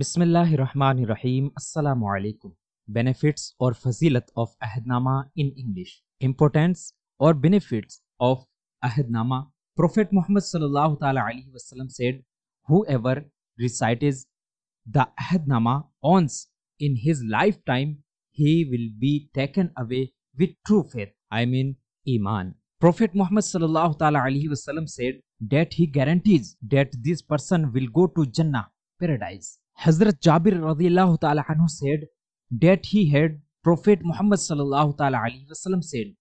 बिस्मिल्लाहिर्रहमानिर्रहीम बेनिफिट्स और फजीलत ऑफ अहदनामा इन इंग्लिश इम्पोर्टेंस और बेनिफिट्स ऑफ अहदनामा प्रोफेट मोहम्मद सल्लल्लाहु अलैहि वसल्लम said whoever recites the ahdnama once in his lifetime he will be taken away with true faith i mean Prophet Muhammad said that he guarantees that this person will go to Jannah, paradise. Hazrat Jabir said that he had Prophet Muhammad said,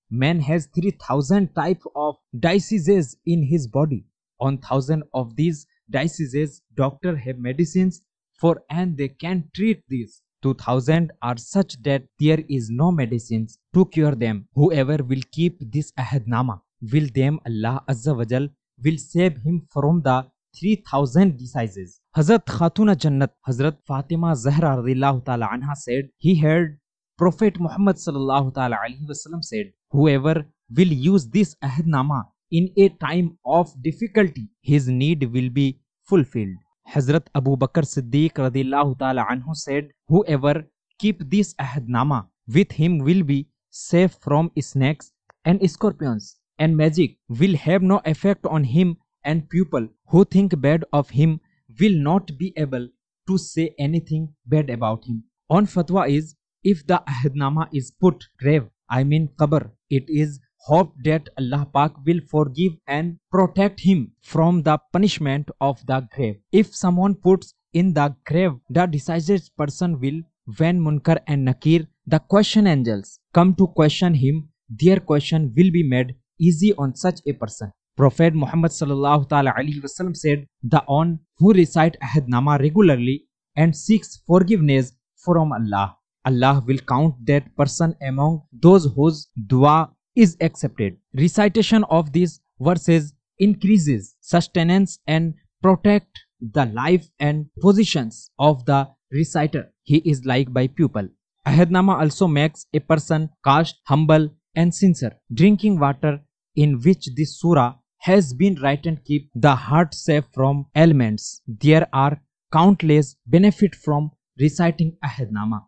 man has 3000 type of diseases in his body. On thousand of these diseases, doctor have medicines for and they can treat these. 2000 are such that there is no medicines to cure them. Whoever will keep this Ahadnama, will them Allah Azza wa Jal will save him from the 3000 diseases. Hazrat Khatuna Jannat, Hazrat Fatima Zahra ta'ala anha said, he heard Prophet Muhammad sallallahu ta'ala alaihi wasallam said, whoever will use this Ahadnama in a time of difficulty, his need will be fulfilled. Hazrat Abu Bakr Siddiq radiallahu ta'ala anhu said, Whoever keep this ahdnama with him will be safe from snakes and scorpions and magic will have no effect on him and people who think bad of him will not be able to say anything bad about him. On fatwa is, if the ahdnama is put grave, I mean qabr, it is Hope that Allah Pak will forgive and protect him from the punishment of the grave. If someone puts in the grave, the deceased person will, when Munkar and Nakir, the question angels, come to question him, their question will be made easy on such a person. Prophet Muhammad said, The one who recite Ahadnama regularly and seeks forgiveness from Allah. Allah will count that person among those whose dua is accepted. Recitation of these verses increases sustenance and protect the life and positions of the reciter. He is liked by people. Ahadnama also makes a person caste, humble and sincere. Drinking water in which this surah has been written keep the heart safe from ailments. There are countless benefit from reciting Ahadnama.